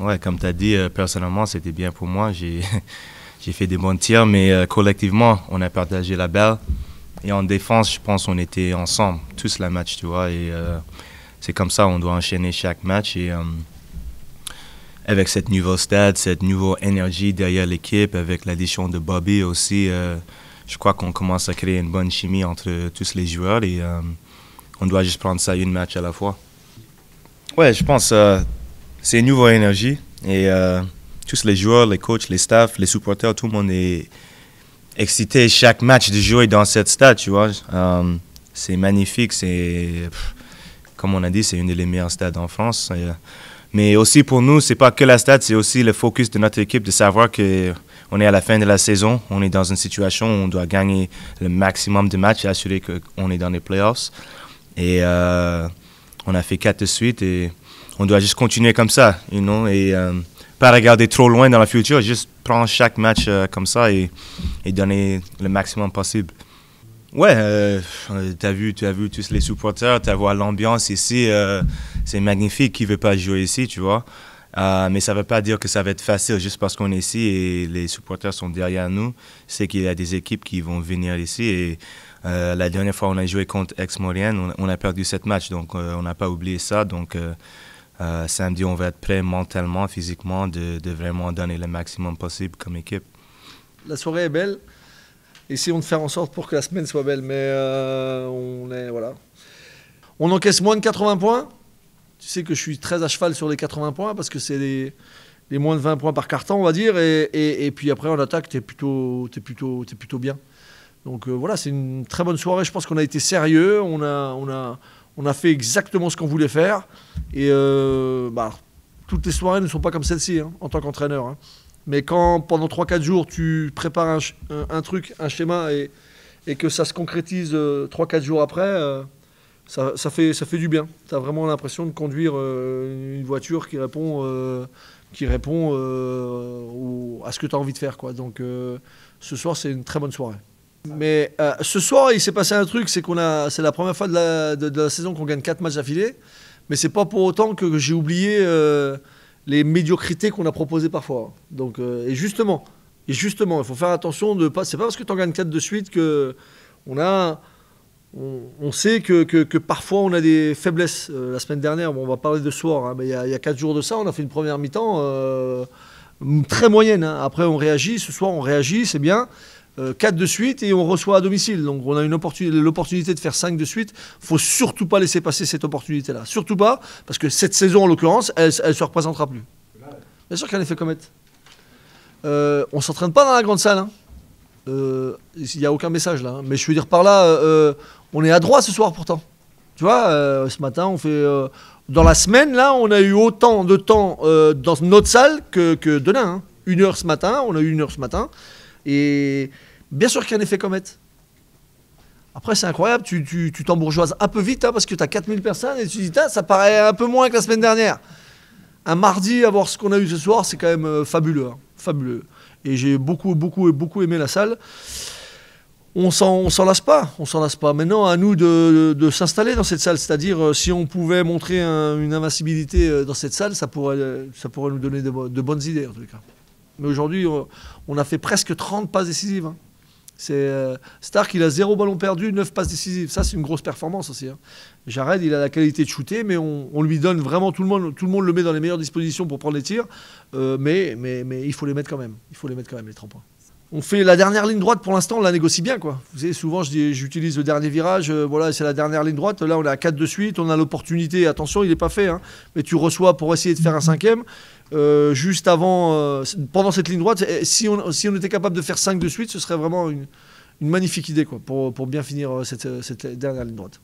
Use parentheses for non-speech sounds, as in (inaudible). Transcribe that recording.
ouais, comme tu as dit, euh, personnellement, c'était bien pour moi. J'ai, (laughs) fait des bons tirs, mais euh, collectivement, on a partagé la balle. Et en défense, je pense qu'on était ensemble, tous la match, tu vois. Et euh, c'est comme ça, on doit enchaîner chaque match. Et avec cette nouveau stade, cette nouvelle énergie derrière l'équipe, avec l'addition de Bobby aussi, je crois qu'on commence à créer une bonne chimie entre tous les joueurs. Et on doit juste prendre ça une match à la fois. Ouais, je pense c'est une nouvelle énergie et euh, tous les joueurs, les coachs, les staffs, les supporters, tout le monde est excité chaque match de jouer dans cette stade, tu vois. Euh, c'est magnifique, c'est comme on a dit, c'est une des meilleures stades en France. Euh, mais aussi pour nous, c'est pas que la stade, c'est aussi le focus de notre équipe de savoir que on est à la fin de la saison, on est dans une situation où on doit gagner le maximum de matchs et assurer qu'on est dans les playoffs. Et on a fait quatre de suite et on doit juste continuer comme ça, you know, et euh, pas regarder trop loin dans le futur, juste prendre chaque match euh, comme ça et, donner le maximum possible. Ouais, euh, tu as vu, tu as vu tous les supporters, tu as vu l'ambiance ici, c'est magnifique. Qui veut pas jouer ici, tu vois? mais ça ne veut pas dire que ça va être facile juste parce qu'on est ici et les supporters sont derrière nous. C'est qu'il y a des équipes qui vont venir ici et la dernière fois, on a joué contre Ex-Maurienne, on, a perdu sept matchs, donc on n'a pas oublié ça. Donc, euh, samedi, on va être prêt mentalement, physiquement, de, vraiment donner le maximum possible comme équipe. La soirée est belle. Essayons de faire en sorte pour que la semaine soit belle, mais euh, on est voilà. On encaisse moins de 80 points. Tu sais que je suis très à cheval sur les 80 points parce que c'est les, moins de 20 points par carton, on va dire. Et, puis après, en attaque, tu es plutôt, es plutôt, es plutôt bien. Donc euh, voilà, c'est une très bonne soirée. Je pense qu'on a été sérieux. On a, on a, on a fait exactement ce qu'on voulait faire. Et euh, bah, toutes les soirées ne sont pas comme celle-ci hein, en tant qu'entraîneur. Hein. Mais quand pendant 3-4 jours, tu prépares un, truc, un schéma, et, que ça se concrétise 3-4 euh, jours après, euh, ça, fait, ça fait du bien. Tu as vraiment l'impression de conduire une voiture qui répond, qui répond à ce que tu as envie de faire. Donc ce soir, c'est une très bonne soirée. Mais euh, ce soir, il s'est passé un truc, c'est qu'on a, c'est la première fois de la, saison qu'on gagne quatre matchs d'affilée, mais c'est pas pour autant que j'ai oublié euh, les médiocrités qu'on a proposées parfois. Donc, euh, et justement, et justement, il faut faire attention de pas, c'est pas parce que tu en gagnes 4 de suite que on a, on, sait que, que, parfois on a des faiblesses. la semaine dernière, bon, on va parler de soir, hein, mais il y, a, 4 jours de ça, on a fait une première mi-temps très moyenne. Hein. Après, on réagit. Ce soir, on réagit, c'est bien. 4 euh, de suite et on reçoit à domicile. Donc on a une l'opportunité de faire 5 de suite. faut surtout pas laisser passer cette opportunité-là. Surtout pas, parce que cette saison en l'occurrence, elle ne se représentera plus. Bien sûr qu'il y a effet comète. Euh, on s'entraîne pas dans la grande salle. Hein. Euh, il n'y a aucun message là. Hein. Mais je veux dire par là, on est à droit ce soir pourtant. Tu vois, ce matin, on fait. dans la semaine, là, on a eu autant de temps dans notre salle que, que demain. Hein. Une heure ce matin, on a eu une heure ce matin. Et bien sûr qu'il y a un effet comète. Après, c'est incroyable, tu t'embourgeoises un peu vite hein, parce que tu as 4000 personnes et tu dis, ça paraît un peu moins que la semaine dernière. Un mardi, avoir ce qu'on a eu ce soir, c'est quand même euh, fabuleux. Hein, fabuleux. Et j'ai beaucoup, beaucoup, beaucoup aimé la salle. On s'en, s'en lasse pas, on s'en lasse pas. Maintenant, à nous de, s'installer dans cette salle. C'est-à-dire, euh, si on pouvait montrer une invincibilité euh, dans cette salle, ça pourrait, ça pourrait nous donner de bonnes idées, en tout cas. Mais aujourd'hui, on a fait presque 30 passes décisives. Hein. C'est euh, Stark, il a zéro ballon perdu, 9 passes décisives. Ça, c'est une grosse performance aussi. Hein. Jared, il a la qualité de shooter, mais on, lui donne vraiment tout le monde, tout le monde le met dans les meilleures dispositions pour prendre les tirs. Euh, mais, mais, mais il faut les mettre quand même. Il faut les mettre quand même les 30 points on fait la dernière ligne droite pour l'instant, on la négocie bien. Quoi. Vous savez, souvent, j'utilise le dernier virage, euh, voilà, c'est la dernière ligne droite. Là, on est à 4 de suite, on a l'opportunité. Attention, il n'est pas fait, hein, mais tu reçois pour essayer de faire un cinquième. Euh, juste avant, euh, pendant cette ligne droite, eh, si on, si on était capable de faire 5 de suite, ce serait vraiment une, magnifique idée quoi, pour, bien finir cette, cette dernière ligne droite.